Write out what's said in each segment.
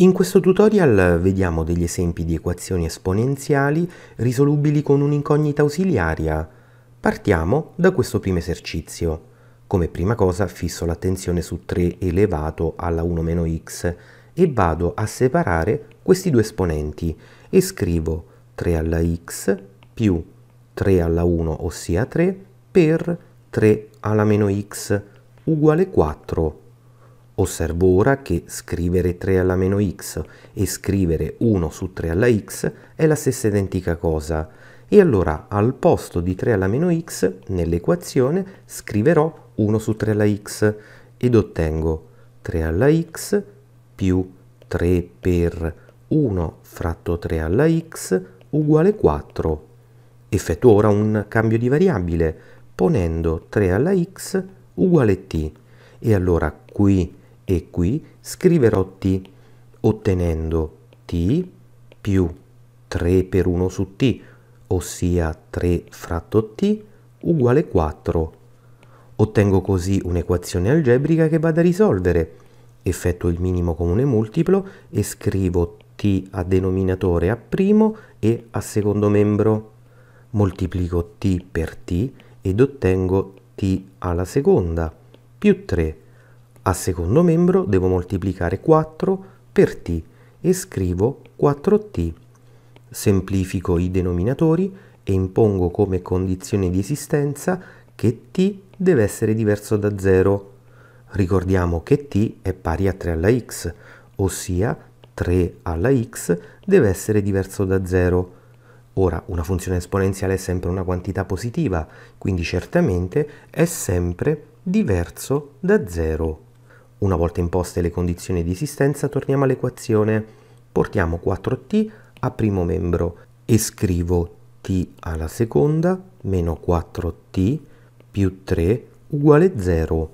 In questo tutorial vediamo degli esempi di equazioni esponenziali risolubili con un'incognita ausiliaria. Partiamo da questo primo esercizio. Come prima cosa fisso l'attenzione su 3 elevato alla 1-x e vado a separare questi due esponenti e scrivo 3 alla x più 3 alla 1 ossia 3 per 3 alla meno x uguale 4 Osservo ora che scrivere 3 alla meno x e scrivere 1 su 3 alla x è la stessa identica cosa e allora al posto di 3 alla meno x nell'equazione scriverò 1 su 3 alla x ed ottengo 3 alla x più 3 per 1 fratto 3 alla x uguale 4. Effettuo ora un cambio di variabile ponendo 3 alla x uguale t e allora qui e qui scriverò t ottenendo t più 3 per 1 su t, ossia 3 fratto t uguale 4. Ottengo così un'equazione algebrica che vado a risolvere. Effetto il minimo comune multiplo e scrivo t a denominatore a primo e a secondo membro. Moltiplico t per t ed ottengo t alla seconda più 3 al secondo membro devo moltiplicare 4 per t e scrivo 4t. Semplifico i denominatori e impongo come condizione di esistenza che t deve essere diverso da 0. Ricordiamo che t è pari a 3 alla x, ossia 3 alla x deve essere diverso da 0. Ora, una funzione esponenziale è sempre una quantità positiva, quindi certamente è sempre diverso da 0. Una volta imposte le condizioni di esistenza torniamo all'equazione. Portiamo 4t a primo membro e scrivo t alla seconda meno 4t più 3 uguale 0.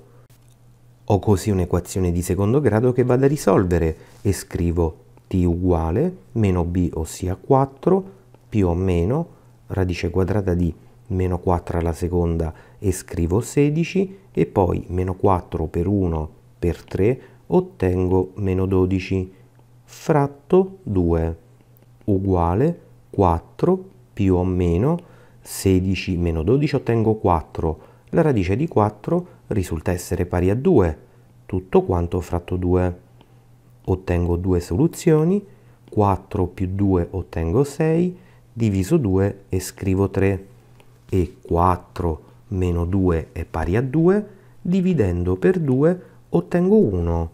Ho così un'equazione di secondo grado che vado a risolvere e scrivo t uguale meno b ossia 4 più o meno radice quadrata di meno 4 alla seconda e scrivo 16 e poi meno 4 per 1 per 3 ottengo meno 12 fratto 2 uguale 4 più o meno 16 meno 12 ottengo 4 la radice di 4 risulta essere pari a 2 tutto quanto fratto 2 ottengo due soluzioni 4 più 2 ottengo 6 diviso 2 e scrivo 3 e 4 meno 2 è pari a 2 dividendo per 2 ottengo 1.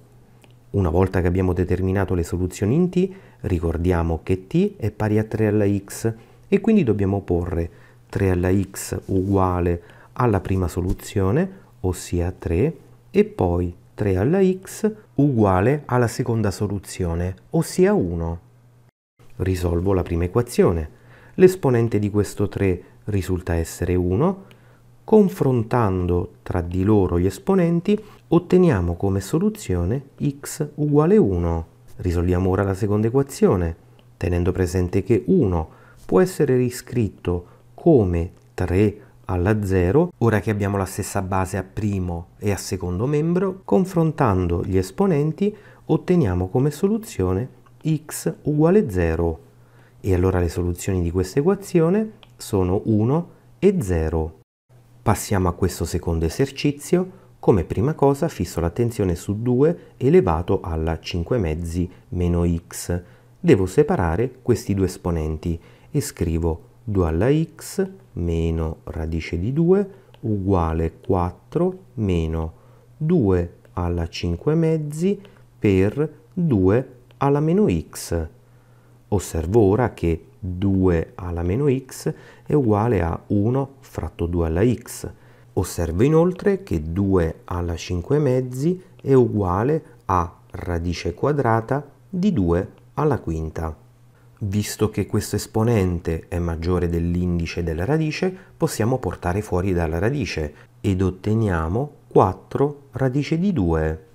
Una volta che abbiamo determinato le soluzioni in t, ricordiamo che t è pari a 3 alla x e quindi dobbiamo porre 3 alla x uguale alla prima soluzione, ossia 3, e poi 3 alla x uguale alla seconda soluzione, ossia 1. Risolvo la prima equazione. L'esponente di questo 3 risulta essere 1, confrontando tra di loro gli esponenti otteniamo come soluzione x uguale 1. Risolviamo ora la seconda equazione, tenendo presente che 1 può essere riscritto come 3 alla 0, ora che abbiamo la stessa base a primo e a secondo membro, confrontando gli esponenti otteniamo come soluzione x uguale 0. E allora le soluzioni di questa equazione sono 1 e 0. Passiamo a questo secondo esercizio. Come prima cosa fisso l'attenzione su 2 elevato alla 5 mezzi meno x. Devo separare questi due esponenti e scrivo 2 alla x meno radice di 2 uguale 4 meno 2 alla 5 mezzi per 2 alla meno x. Osservo ora che 2 alla meno x è uguale a 1 fratto 2 alla x. Osservo inoltre che 2 alla 5 mezzi è uguale a radice quadrata di 2 alla quinta. Visto che questo esponente è maggiore dell'indice della radice, possiamo portare fuori dalla radice ed otteniamo 4 radice di 2.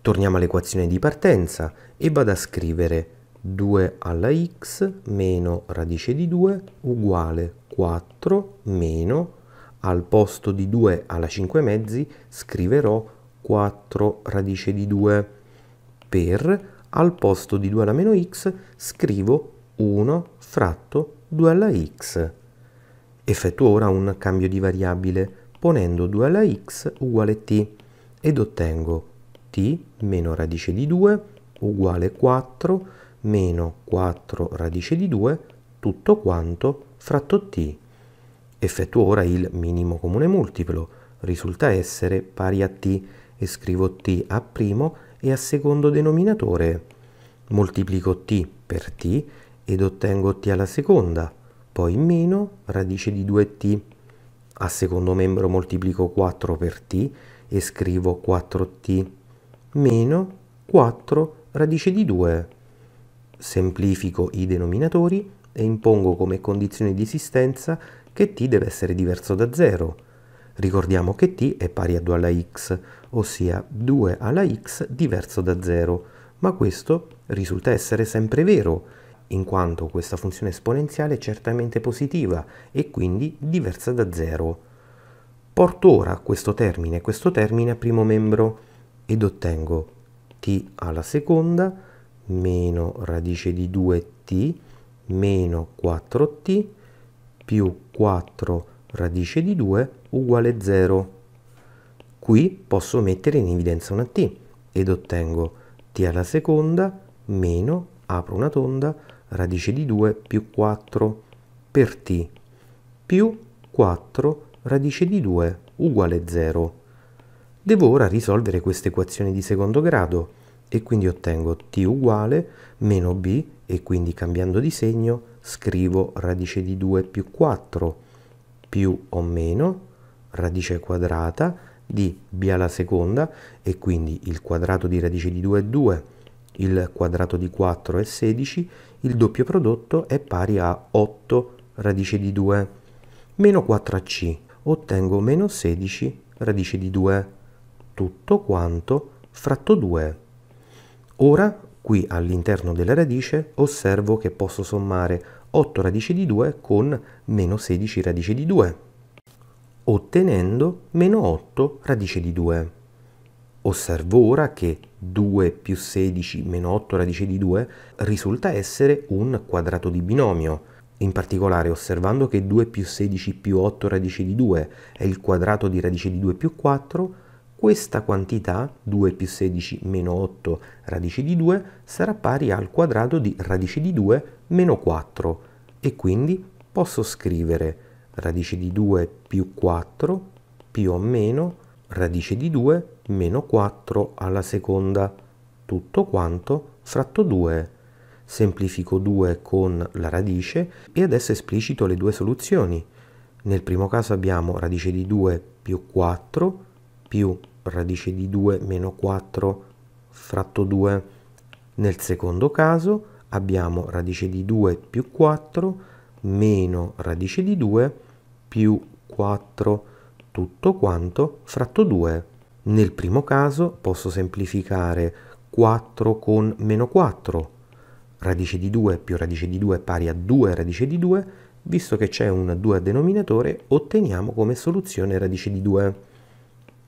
Torniamo all'equazione di partenza e vado a scrivere 2 alla x meno radice di 2 uguale 4 meno al posto di 2 alla 5 mezzi scriverò 4 radice di 2 per al posto di 2 alla meno x scrivo 1 fratto 2 alla x. Effettuo ora un cambio di variabile ponendo 2 alla x uguale t ed ottengo t meno radice di 2 uguale 4 meno 4 radice di 2 tutto quanto fratto t. Effettuo ora il minimo comune multiplo, risulta essere pari a t e scrivo t a primo e a secondo denominatore. Moltiplico t per t ed ottengo t alla seconda, poi meno radice di 2t. A secondo membro moltiplico 4 per t e scrivo 4t meno 4 radice di 2 semplifico i denominatori e impongo come condizione di esistenza che t deve essere diverso da 0. Ricordiamo che t è pari a 2 alla x, ossia 2 alla x diverso da 0, ma questo risulta essere sempre vero, in quanto questa funzione esponenziale è certamente positiva e quindi diversa da 0. Porto ora questo termine e questo termine a primo membro ed ottengo t alla seconda meno radice di 2t meno 4t più 4 radice di 2 uguale 0. Qui posso mettere in evidenza una t ed ottengo t alla seconda meno, apro una tonda, radice di 2 più 4 per t più 4 radice di 2 uguale 0. Devo ora risolvere questa equazione di secondo grado e quindi ottengo t uguale meno b e quindi cambiando di segno scrivo radice di 2 più 4 più o meno radice quadrata di b alla seconda e quindi il quadrato di radice di 2 è 2, il quadrato di 4 è 16, il doppio prodotto è pari a 8 radice di 2 meno 4 ac ottengo meno 16 radice di 2 tutto quanto fratto 2 Ora, qui all'interno della radice, osservo che posso sommare 8 radici di 2 con meno 16 radici di 2, ottenendo meno 8 radici di 2. Osservo ora che 2 più 16 meno 8 radice di 2 risulta essere un quadrato di binomio. In particolare, osservando che 2 più 16 più 8 radice di 2 è il quadrato di radice di 2 più 4, questa quantità, 2 più 16 meno 8 radice di 2, sarà pari al quadrato di radice di 2 meno 4 e quindi posso scrivere radice di 2 più 4 più o meno radice di 2 meno 4 alla seconda, tutto quanto fratto 2. Semplifico 2 con la radice e adesso esplicito le due soluzioni. Nel primo caso abbiamo radice di 2 più 4 più radice di 2 meno 4 fratto 2. Nel secondo caso abbiamo radice di 2 più 4 meno radice di 2 più 4 tutto quanto fratto 2. Nel primo caso posso semplificare 4 con meno 4, radice di 2 più radice di 2 pari a 2 radice di 2, visto che c'è un 2 a denominatore otteniamo come soluzione radice di 2.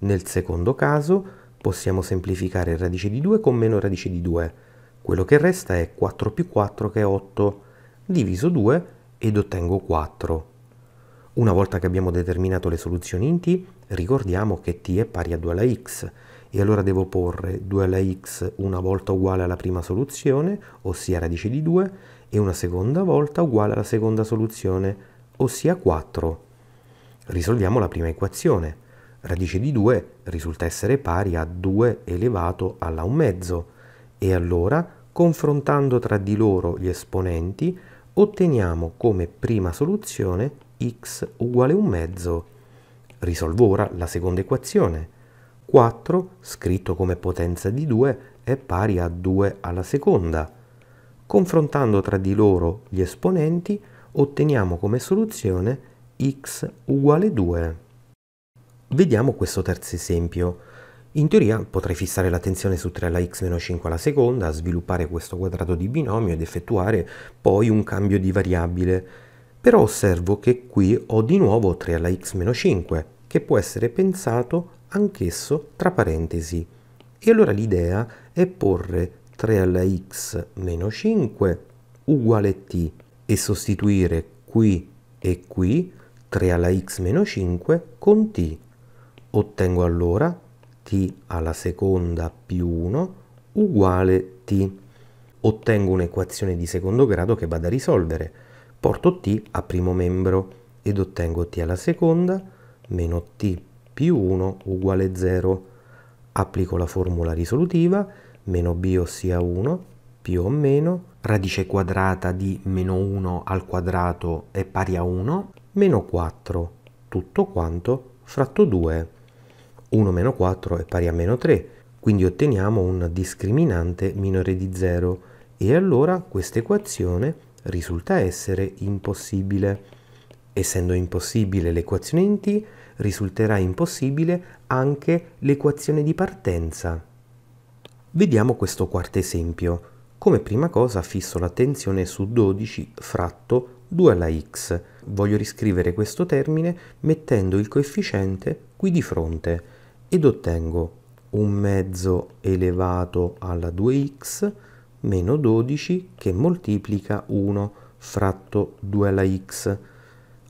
Nel secondo caso possiamo semplificare radice di 2 con meno radice di 2. Quello che resta è 4 più 4 che è 8, diviso 2 ed ottengo 4. Una volta che abbiamo determinato le soluzioni in t, ricordiamo che t è pari a 2 alla x e allora devo porre 2 alla x una volta uguale alla prima soluzione, ossia radice di 2, e una seconda volta uguale alla seconda soluzione, ossia 4. Risolviamo la prima equazione radice di 2 risulta essere pari a 2 elevato alla 1 mezzo e allora, confrontando tra di loro gli esponenti, otteniamo come prima soluzione x uguale 1 mezzo. Risolvo ora la seconda equazione. 4, scritto come potenza di 2, è pari a 2 alla seconda. Confrontando tra di loro gli esponenti, otteniamo come soluzione x uguale 2. Vediamo questo terzo esempio. In teoria potrei fissare la tensione su 3 alla x-5 meno alla seconda, sviluppare questo quadrato di binomio ed effettuare poi un cambio di variabile. Però osservo che qui ho di nuovo 3 alla x-5, meno che può essere pensato anch'esso tra parentesi. E allora l'idea è porre 3 alla x-5 meno uguale t e sostituire qui e qui 3 alla x-5 meno con t ottengo allora t alla seconda più 1 uguale t. Ottengo un'equazione di secondo grado che vado a risolvere. Porto t a primo membro ed ottengo t alla seconda meno t più 1 uguale 0. Applico la formula risolutiva meno b ossia 1 più o meno radice quadrata di meno 1 al quadrato è pari a 1 meno 4 tutto quanto fratto 2 1 meno 4 è pari a meno 3, quindi otteniamo un discriminante minore di 0 e allora questa equazione risulta essere impossibile. Essendo impossibile l'equazione in t, risulterà impossibile anche l'equazione di partenza. Vediamo questo quarto esempio. Come prima cosa fisso l'attenzione su 12 fratto 2 alla x. Voglio riscrivere questo termine mettendo il coefficiente qui di fronte ed ottengo un mezzo elevato alla 2x meno 12 che moltiplica 1 fratto 2 alla x.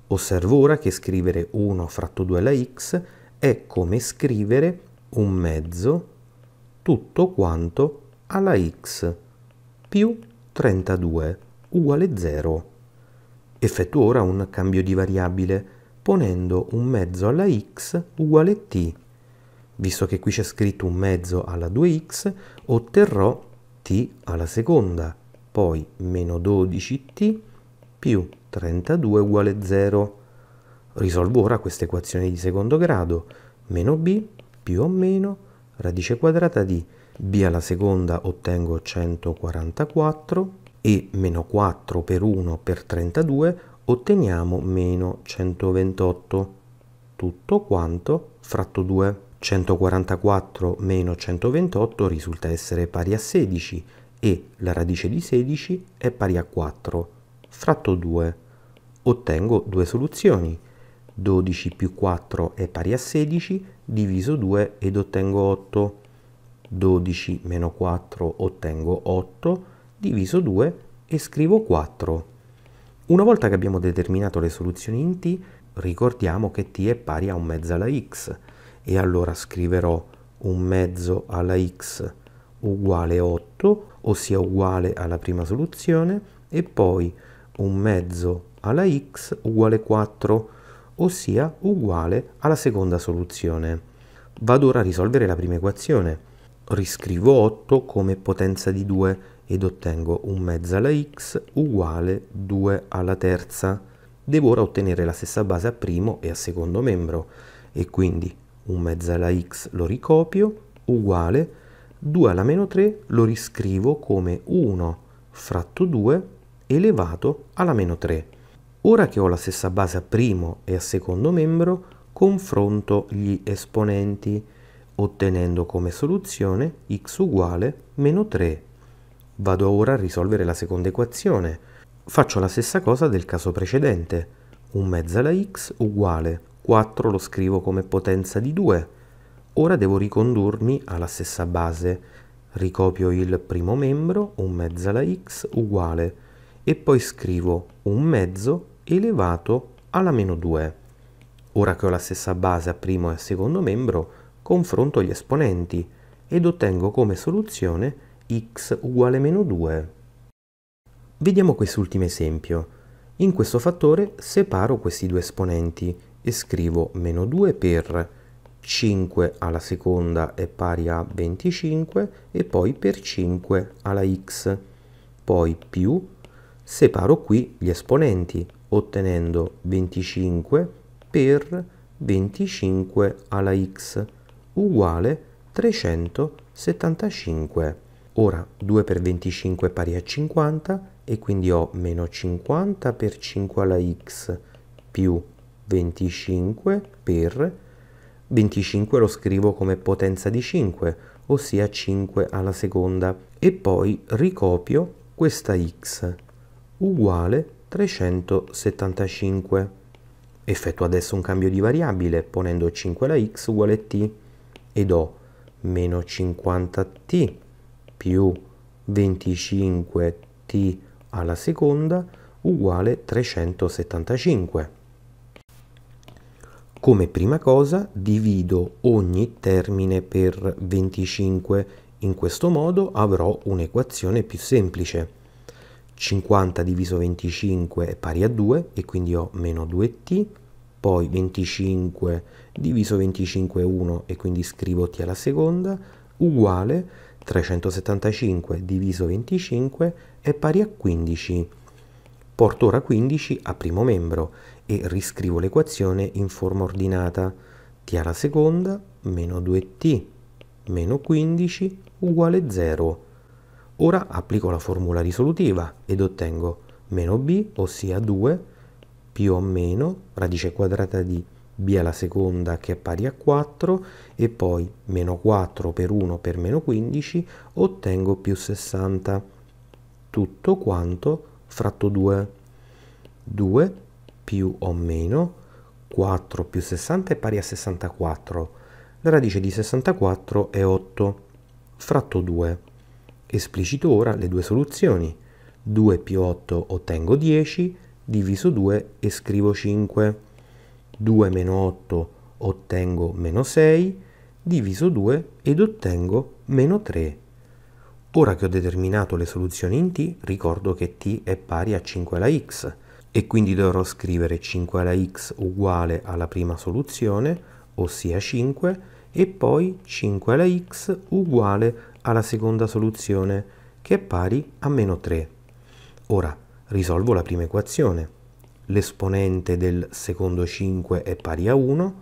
Osservo ora che scrivere 1 fratto 2 alla x è come scrivere un mezzo tutto quanto alla x più 32 uguale 0. Effettuo ora un cambio di variabile ponendo un mezzo alla x uguale t visto che qui c'è scritto un mezzo alla 2x, otterrò t alla seconda, poi meno 12t più 32 uguale 0. Risolvo ora questa equazione di secondo grado, meno b più o meno radice quadrata di b alla seconda ottengo 144 e meno 4 per 1 per 32 otteniamo meno 128, tutto quanto fratto 2. 144 meno 128 risulta essere pari a 16 e la radice di 16 è pari a 4, fratto 2. Ottengo due soluzioni. 12 più 4 è pari a 16, diviso 2 ed ottengo 8. 12 meno 4 ottengo 8, diviso 2 e scrivo 4. Una volta che abbiamo determinato le soluzioni in t, ricordiamo che t è pari a un mezzo alla x, e allora scriverò un mezzo alla x uguale 8, ossia uguale alla prima soluzione, e poi un mezzo alla x uguale 4, ossia uguale alla seconda soluzione. Vado ora a risolvere la prima equazione. Riscrivo 8 come potenza di 2 ed ottengo un mezzo alla x uguale 2 alla terza. Devo ora ottenere la stessa base a primo e a secondo membro e quindi 1 mezzo alla x lo ricopio, uguale 2 alla meno 3 lo riscrivo come 1 fratto 2 elevato alla meno 3. Ora che ho la stessa base a primo e a secondo membro, confronto gli esponenti, ottenendo come soluzione x uguale meno 3. Vado ora a risolvere la seconda equazione. Faccio la stessa cosa del caso precedente. 1 mezzo alla x uguale 4 lo scrivo come potenza di 2. Ora devo ricondurmi alla stessa base. Ricopio il primo membro, un mezzo alla x uguale, e poi scrivo un mezzo elevato alla meno 2. Ora che ho la stessa base a primo e a secondo membro, confronto gli esponenti ed ottengo come soluzione x uguale meno 2. Vediamo quest'ultimo esempio. In questo fattore separo questi due esponenti e scrivo meno 2 per 5 alla seconda è pari a 25 e poi per 5 alla x, poi più, separo qui gli esponenti ottenendo 25 per 25 alla x uguale 375. Ora 2 per 25 è pari a 50 e quindi ho meno 50 per 5 alla x più 25 per 25 lo scrivo come potenza di 5, ossia 5 alla seconda, e poi ricopio questa x uguale 375. Effetto adesso un cambio di variabile ponendo 5 alla x uguale t ed ho meno 50t più 25t alla seconda uguale 375. Come prima cosa divido ogni termine per 25, in questo modo avrò un'equazione più semplice. 50 diviso 25 è pari a 2 e quindi ho meno 2t, poi 25 diviso 25 è 1 e quindi scrivo t alla seconda, uguale 375 diviso 25 è pari a 15. Porto ora 15 a primo membro e riscrivo l'equazione in forma ordinata t alla seconda meno 2t meno 15 uguale 0. Ora applico la formula risolutiva ed ottengo meno b, ossia 2, più o meno radice quadrata di b alla seconda che è pari a 4 e poi meno 4 per 1 per meno 15 ottengo più 60. Tutto quanto fratto 2. 2 più o meno 4 più 60 è pari a 64. La radice di 64 è 8 fratto 2. Esplicito ora le due soluzioni. 2 più 8 ottengo 10, diviso 2 e scrivo 5. 2 meno 8 ottengo meno 6, diviso 2 ed ottengo meno 3. Ora che ho determinato le soluzioni in t, ricordo che t è pari a 5 alla x e quindi dovrò scrivere 5 alla x uguale alla prima soluzione, ossia 5, e poi 5 alla x uguale alla seconda soluzione, che è pari a meno 3. Ora, risolvo la prima equazione. L'esponente del secondo 5 è pari a 1.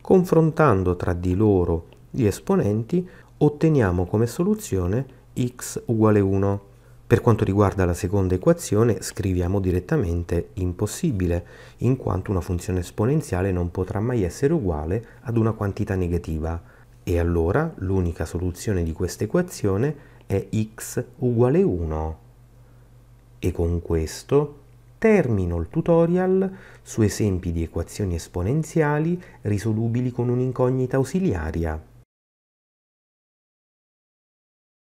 Confrontando tra di loro gli esponenti, otteniamo come soluzione x uguale 1. Per quanto riguarda la seconda equazione, scriviamo direttamente impossibile, in quanto una funzione esponenziale non potrà mai essere uguale ad una quantità negativa. E allora l'unica soluzione di questa equazione è x uguale 1. E con questo termino il tutorial su esempi di equazioni esponenziali risolubili con un'incognita ausiliaria.